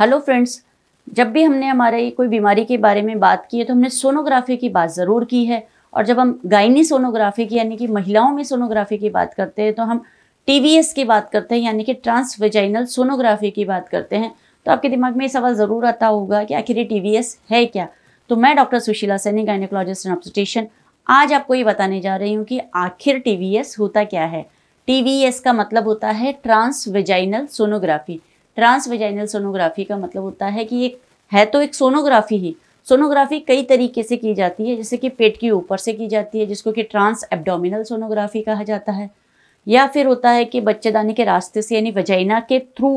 hello friends जब भी हमने हमारे कोई बीमारी के बारे में बात की है तो हमने सोनोग्राफी की बात ज़रूर की है और जब हम गायनी सोनोग्राफी की यानी कि महिलाओं में सोनोग्राफी की बात करते हैं तो हम टी की बात करते हैं यानी कि ट्रांसवेजाइनल सोनोग्राफी की बात करते हैं तो आपके दिमाग में ये सवाल ज़रूर आता होगा कि आखिर ये टी है क्या तो मैं doctor Sushila Saini gynaecologist and obstetrician आज आपको ये बताने जा रही हूँ कि आखिर टी होता क्या है टी का मतलब होता है ट्रांसवेजाइनल सोनोग्राफी ट्रांसवेजाइनल सोनोग्राफी का मतलब होता है कि एक है तो एक सोनोग्राफी ही सोनोग्राफी कई तरीके से की जाती है जैसे कि पेट के ऊपर से की जाती है जिसको कि ट्रांस एब्डोमिनल सोनोग्राफी कहा जाता है या फिर होता है कि बच्चेदानी के रास्ते से यानी वजाइना के थ्रू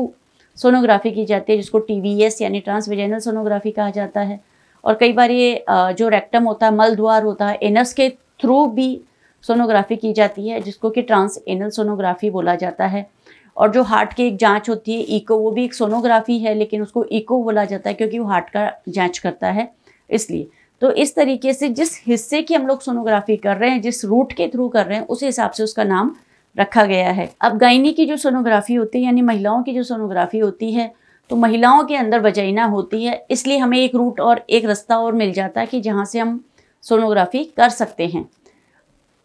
सोनोग्राफी की जाती है जिसको टी यानी ट्रांस वेजाइनल सोनोग्राफी कहा जाता है और कई बार ये जो रेक्टम होता है मल द्वार होता है एनस के थ्रू भी सोनोग्राफी की जाती है जिसको कि ट्रांस एनल सोनोग्राफी बोला जाता है और जो हार्ट की एक जांच होती है इको वो भी एक सोनोग्राफी है लेकिन उसको इको बोला जाता है क्योंकि वो हार्ट का जांच करता है इसलिए तो इस तरीके से जिस हिस्से की हम लोग सोनोग्राफी कर रहे हैं जिस रूट के थ्रू कर रहे हैं उस हिसाब से उसका नाम रखा गया है अब गायनी की जो सोनोग्राफी होती है यानी महिलाओं की जो सोनोग्राफी होती है तो महिलाओं के अंदर वजाइना होती है इसलिए हमें एक रूट और एक रास्ता और मिल जाता है कि जहाँ से हम सोनोग्राफी कर सकते हैं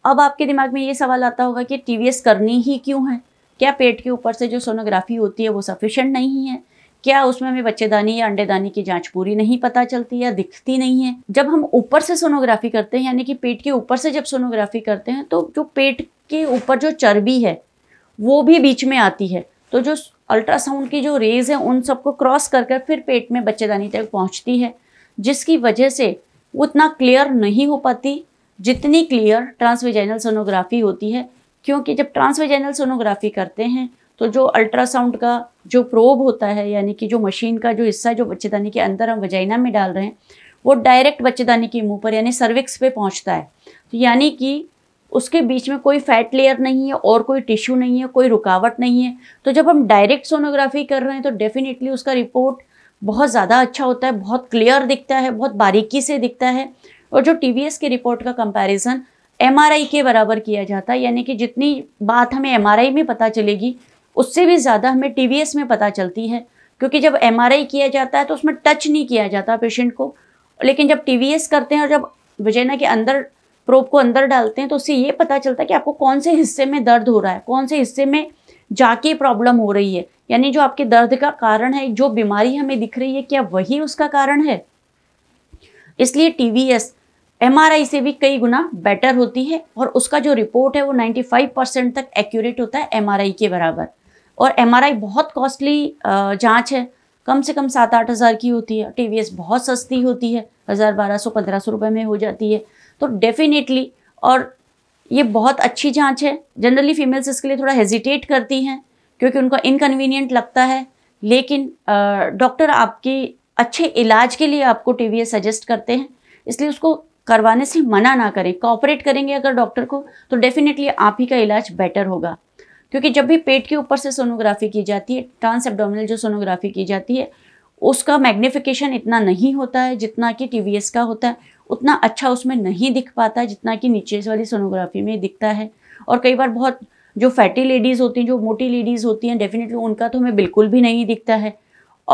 अब आपके दिमाग में ये सवाल आता होगा कि टी करनी ही क्यों है क्या पेट के ऊपर से जो सोनोग्राफी होती है वो सफिशेंट नहीं है क्या उसमें हमें बच्चेदानी या अंडेदानी की जांच पूरी नहीं पता चलती या दिखती नहीं है जब हम ऊपर से सोनोग्राफी करते हैं यानी कि पेट के ऊपर से जब सोनोग्राफी करते हैं तो जो पेट के ऊपर जो चर्बी है वो भी बीच में आती है तो जो अल्ट्रासाउंड की जो रेज है उन सबको क्रॉस कर कर फिर पेट में बच्चेदानी तक पहुँचती है जिसकी वजह से उतना क्लियर नहीं हो पाती जितनी क्लियर ट्रांसवेजाइनल सोनोग्राफी होती है क्योंकि जब ट्रांसवेजनल सोनोग्राफी करते हैं तो जो अल्ट्रासाउंड का जो प्रोब होता है यानी कि जो मशीन का जो हिस्सा जो बच्चेदानी के अंदर हम वजाइना में डाल रहे हैं वो डायरेक्ट बच्चेदानी के मुंह पर यानी सर्विक्स पे पहुंचता है तो यानी कि उसके बीच में कोई फैट लेयर नहीं है और कोई टिश्यू नहीं है कोई रुकावट नहीं है तो जब हम डायरेक्ट सोनोग्राफी कर रहे हैं तो डेफिनेटली उसका रिपोर्ट बहुत ज़्यादा अच्छा होता है बहुत क्लियर दिखता है बहुत बारीकी से दिखता है और जो टी की रिपोर्ट का कंपेरिजन एम के बराबर किया जाता है यानी कि जितनी बात हमें एम में पता चलेगी उससे भी ज़्यादा हमें टी में पता चलती है क्योंकि जब एम किया जाता है तो उसमें टच नहीं किया जाता पेशेंट को लेकिन जब टी करते हैं और जब वजैना के अंदर प्रोप को अंदर डालते हैं तो उससे ये पता चलता है कि आपको कौन से हिस्से में दर्द हो रहा है कौन से हिस्से में जाके प्रॉब्लम हो रही है यानी जो आपके दर्द का कारण है जो बीमारी हमें दिख रही है क्या वही उसका कारण है इसलिए टी एम से भी कई गुना बेटर होती है और उसका जो रिपोर्ट है वो 95 परसेंट तक एक्यूरेट होता है एम के बराबर और एम बहुत कॉस्टली जाँच है कम से कम सात आठ हज़ार की होती है टी बहुत सस्ती होती है हज़ार बारह सौ पंद्रह सौ रुपये में हो जाती है तो डेफिनेटली और ये बहुत अच्छी जाँच है जनरली फीमेल्स इसके लिए थोड़ा हेजिटेट करती हैं क्योंकि उनको इनकन्वीनियंट लगता है लेकिन डॉक्टर आपके अच्छे इलाज के लिए आपको टी सजेस्ट करते हैं इसलिए उसको करवाने से मना ना करें कॉपरेट करेंगे अगर डॉक्टर को तो डेफिनेटली आप ही का इलाज बेटर होगा क्योंकि जब भी पेट के ऊपर से सोनोग्राफी की जाती है ट्रांस एबडोमिनल जो सोनोग्राफी की जाती है उसका मैग्निफिकेशन इतना नहीं होता है जितना कि टी का होता है उतना अच्छा उसमें नहीं दिख पाता है जितना कि नीचे वाली सोनोग्राफी में दिखता है और कई बार बहुत जो फैटी लेडीज़ होती हैं जो मोटी लेडीज़ होती हैं डेफिनेटली उनका तो हमें बिल्कुल भी नहीं दिखता है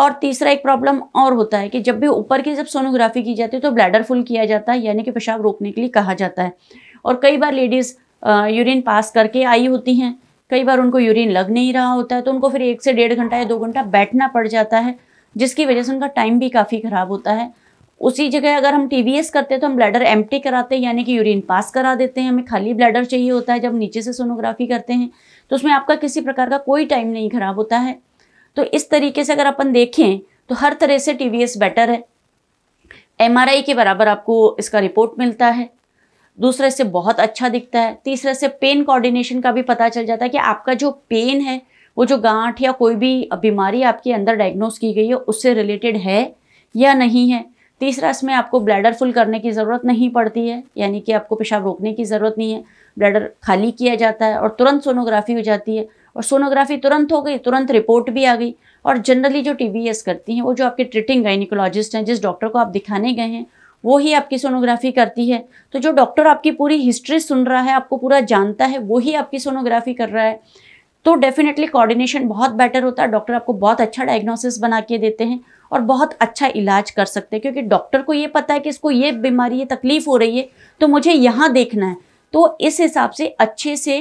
और तीसरा एक प्रॉब्लम और होता है कि जब भी ऊपर की जब सोनोग्राफी की जाती है तो ब्लैडर फुल किया जाता है यानी कि पेशाब रोकने के लिए कहा जाता है और कई बार लेडीज़ यूरिन पास करके आई होती हैं कई बार उनको यूरिन लग नहीं रहा होता है तो उनको फिर एक से डेढ़ घंटा या दो घंटा बैठना पड़ जाता है जिसकी वजह से उनका टाइम भी काफ़ी ख़राब होता है उसी जगह अगर हम टी करते हैं तो हम ब्लैडर एम कराते हैं यानी कि यूरिन पास करा देते हैं हमें खाली ब्लैडर चाहिए होता है जब नीचे से सोनोग्राफी करते हैं तो उसमें आपका किसी प्रकार का कोई टाइम नहीं ख़राब होता है तो इस तरीके से अगर अपन देखें तो हर तरह से टी बेटर है एम के बराबर आपको इसका रिपोर्ट मिलता है दूसरे से बहुत अच्छा दिखता है तीसरे से पेन कोऑर्डिनेशन का भी पता चल जाता है कि आपका जो पेन है वो जो गांठ या कोई भी बीमारी आपके अंदर डायग्नोस की गई है उससे रिलेटेड है या नहीं है तीसरा इसमें आपको ब्लैडर फुल करने की ज़रूरत नहीं पड़ती है यानी कि आपको पेशाब रोकने की ज़रूरत नहीं है ब्लैडर खाली किया जाता है और तुरंत सोनोग्राफी हो जाती है और सोनोग्राफी तुरंत हो गई तुरंत रिपोर्ट भी आ गई और जनरली जो टी करती हैं वो जो आपके ट्रीटिंग गाइनिकोलॉजिस्ट हैं जिस डॉक्टर को आप दिखाने गए हैं वो ही आपकी सोनोग्राफी करती है तो जो डॉक्टर आपकी पूरी हिस्ट्री सुन रहा है आपको पूरा जानता है वो ही आपकी सोनोग्राफी कर रहा है तो डेफिनेटली कोऑर्डिनेशन बहुत बेटर होता है डॉक्टर आपको बहुत अच्छा डायग्नोसिस बना के देते हैं और बहुत अच्छा इलाज कर सकते हैं क्योंकि डॉक्टर को ये पता है कि इसको ये बीमारी ये तकलीफ़ हो रही है तो मुझे यहाँ देखना है तो इस हिसाब से अच्छे से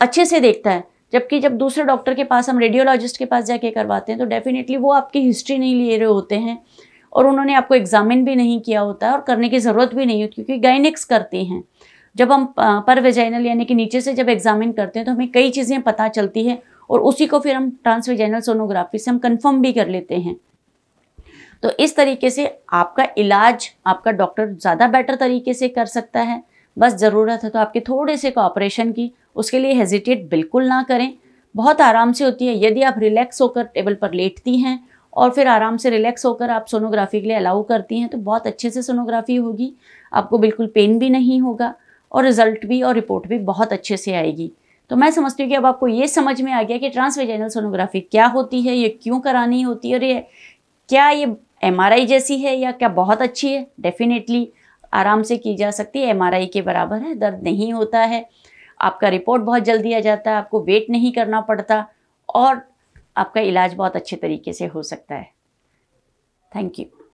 अच्छे से देखता है जबकि जब दूसरे डॉक्टर के पास हम रेडियोलॉजिस्ट के पास जाके करवाते हैं तो डेफिनेटली वो आपकी हिस्ट्री नहीं ले रहे होते हैं और उन्होंने आपको एग्जामिन भी नहीं किया होता और करने की ज़रूरत भी नहीं होती क्योंकि गाइनिक्स करते हैं जब हम पर वेजाइनल यानी कि नीचे से जब एग्जामिन करते हैं तो हमें कई चीज़ें पता चलती हैं और उसी को फिर हम ट्रांसवेजाइनल सोनोग्राफी से हम कन्फर्म भी कर लेते हैं तो इस तरीके से आपका इलाज आपका डॉक्टर ज़्यादा बेटर तरीके से कर सकता है बस ज़रूरत है तो आपके थोड़े से कॉपरेशन की उसके लिए हेजिटेट बिल्कुल ना करें बहुत आराम से होती है यदि आप रिलैक्स होकर टेबल पर लेटती हैं और फिर आराम से रिलैक्स होकर आप सोनोग्राफी के लिए अलाउ करती हैं तो बहुत अच्छे से सोनोग्राफी होगी आपको बिल्कुल पेन भी नहीं होगा और रिज़ल्ट भी और रिपोर्ट भी बहुत अच्छे से आएगी तो मैं समझती हूँ कि अब आपको ये समझ में आ गया कि ट्रांसवेजाइनल सोनोग्राफी क्या होती है ये क्यों करानी होती है और ये क्या ये एम जैसी है या क्या बहुत अच्छी है डेफिनेटली आराम से की जा सकती है एम के बराबर है दर्द नहीं होता है आपका रिपोर्ट बहुत जल्दी आ जाता है आपको वेट नहीं करना पड़ता और आपका इलाज बहुत अच्छे तरीके से हो सकता है थैंक यू